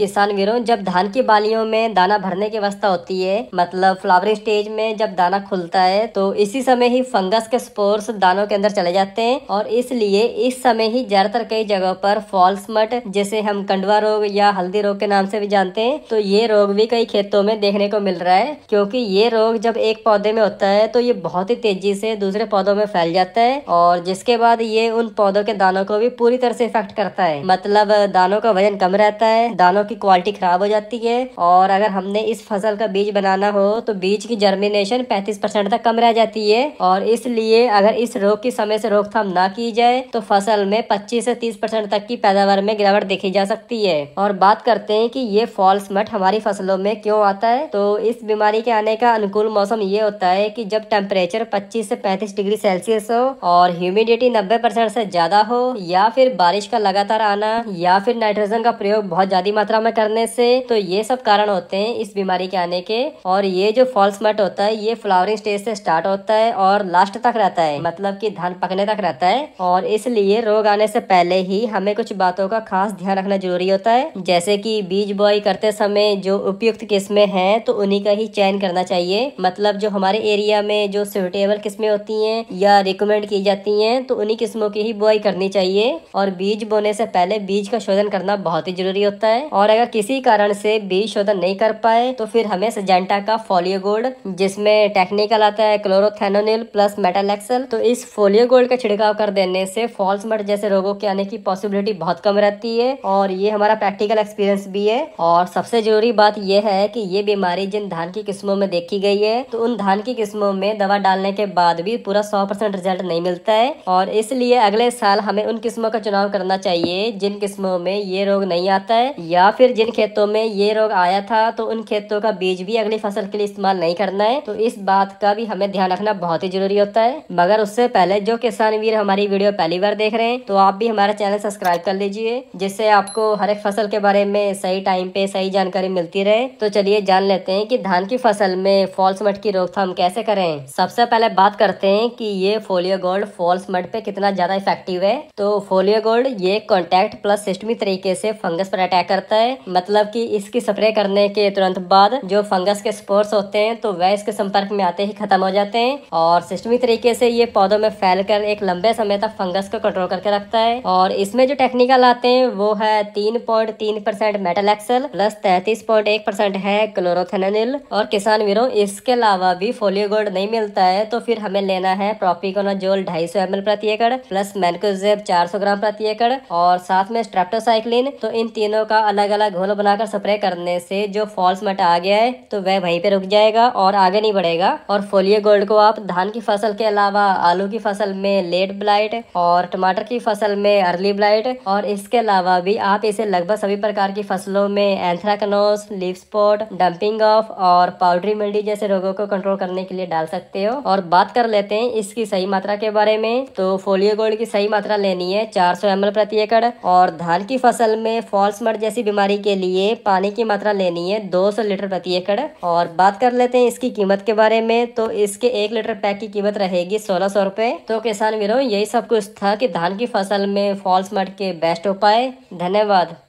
किसान वीरों जब धान की बालियों में दाना भरने की अवस्था होती है मतलब फ्लावरिंग स्टेज में जब दाना खुलता है तो इसी समय ही फंगस के स्पोर्स दानों के अंदर चले जाते हैं और इसलिए इस समय ही ज्यादातर कई जगह पर फॉल्स मट जैसे हम कंडवा रोग या हल्दी रोग के नाम से भी जानते हैं तो ये रोग भी कई खेतों में देखने को मिल रहा है क्योंकि ये रोग जब एक पौधे में होता है तो ये बहुत ही तेजी से दूसरे पौधों में फैल जाता है और जिसके बाद ये उन पौधों के दानों को भी पूरी तरह से इफेक्ट करता है मतलब दानों का वजन कम रहता है दानों की क्वालिटी खराब हो जाती है और अगर हमने इस फसल का बीज बनाना हो तो बीज की जर्मिनेशन 35 परसेंट तक कम रह जाती है और इसलिए अगर इस रोग की समय से रोकथाम ना की जाए तो फसल में 25 से 30 परसेंट तक की पैदावार में गिरावट देखी जा सकती है और बात करते हैं कि ये फॉल्स मठ हमारी फसलों में क्यों आता है तो इस बीमारी के आने का अनुकूल मौसम ये होता है की जब टेम्परेचर पच्चीस से पैंतीस डिग्री सेल्सियस हो और ह्यूमिडिटी नब्बे परसेंट से ज्यादा हो या फिर बारिश का लगातार आना या फिर नाइट्रोजन का प्रयोग बहुत ज्यादा मात्रा मात्रा में करने से तो ये सब कारण होते हैं इस बीमारी के आने के और ये जो फॉल्स मट होता है ये फ्लावरिंग स्टेज से स्टार्ट होता है और लास्ट तक रहता है मतलब कि धान पकने तक रहता है और इसलिए रोग आने से पहले ही हमें कुछ बातों का खास ध्यान रखना जरूरी होता है जैसे कि बीज बुआई करते समय जो उपयुक्त किस्में हैं तो उन्हीं का ही चयन करना चाहिए मतलब जो हमारे एरिया में जो सुटेबल किस्में होती हैं या रिकमेंड की जाती हैं तो उन्हीं किस्मों की ही बुआई करनी चाहिए और बीज बोने से पहले बीज का शोधन करना बहुत ही जरूरी होता है और अगर किसी कारण से बीज शोधन नहीं कर पाए तो फिर हमें सजेंटा का फोलियो गोल्ड जिसमें टेक्निकल आता है क्लोरोथेनोनिल प्लस एक्सल तो इस फोलियो गोल्ड का छिड़काव कर देने से फॉल्स मट जैसे रोगों के आने की पॉसिबिलिटी बहुत कम रहती है और ये हमारा प्रैक्टिकल एक्सपीरियंस भी है और सबसे जरूरी बात यह है कि ये बीमारी जिन धान की किस्मों में देखी गई है तो उन धान की किस्मों में दवा डालने के बाद भी पूरा सौ परसेंट रिजल्ट नहीं मिलता है और इसलिए अगले साल हमें उन किस्मों का चुनाव करना चाहिए जिन किस्मों में ये रोग नहीं आता है या या फिर जिन खेतों में ये रोग आया था तो उन खेतों का बीज भी अगली फसल के लिए इस्तेमाल नहीं करना है तो इस बात का भी हमें ध्यान रखना बहुत ही जरूरी होता है मगर उससे पहले जो किसान वीर हमारी वीडियो पहली बार देख रहे हैं तो आप भी हमारा चैनल सब्सक्राइब कर लीजिए जिससे आपको हर एक फसल के बारे में सही टाइम पे सही जानकारी मिलती रहे तो चलिए जान लेते हैं की धान की फसल में फॉल्स मठ की रोकथाम कैसे करें सबसे पहले बात करते हैं की ये फोलियो गोल्ड फॉल्स मठ पे कितना ज्यादा इफेक्टिव है तो फोलियो गोल्ड ये कॉन्टेक्ट प्लस सिस्टमी तरीके से फंगस पर अटैक करता है है मतलब कि इसकी स्प्रे करने के तुरंत बाद जो फंगस के स्पोर्स होते हैं तो वह इसके संपर्क में आते ही खत्म हो जाते हैं और सिस्टमिक तरीके से ये पौधों में फैल कर एक लंबे समय तक फंगस को कंट्रोल करके रखता है और इसमें जो टेक्निकल आते हैं वो है तीन पॉइंट तीन परसेंट मेटल एक्सल प्लस तैतीस पॉइंट एक परसेंट है क्लोरोथेनिल और किसान वीरों इसके अलावा भी फोलियो गोल्ड नहीं मिलता है तो फिर हमें लेना है जोल ढाई सौ एम प्रति एकड़ प्लस मैनकोजेब चार सौ ग्राम प्रति एकड़ और साथ में स्ट्रेप्टोसाइक्लिन तो इन तीनों का अलग अलग अलग घोल बनाकर स्प्रे करने से जो फॉल्स मट आ गया है तो वह वहीं पे रुक जाएगा और आगे नहीं बढ़ेगा और फोलियो गोल्ड को आप धान की फसल के अलावा आलू की फसल में लेट ब्लाइट और टमाटर की फसल में अर्ली ब्लाइट और इसके अलावा भी आप इसे लगभग सभी प्रकार की फसलों में anthracnose leaf spot damping off और पाउडरी मिल्डी जैसे रोगों को कंट्रोल करने के लिए डाल सकते हो और बात कर लेते हैं इसकी सही मात्रा के बारे में तो फोलियो गोल्ड की सही मात्रा लेनी है चार सौ प्रति एकड़ और धान की फसल में फॉल्स मट जैसी बीमारी बीमारी के लिए पानी की मात्रा लेनी है 200 लीटर प्रति एकड़ और बात कर लेते हैं इसकी कीमत के बारे में तो इसके एक लीटर पैक की कीमत रहेगी सोलह सौ रूपए तो किसान वीरों यही सब कुछ था कि धान की फसल में फॉल्स मट के बेस्ट हो पाए धन्यवाद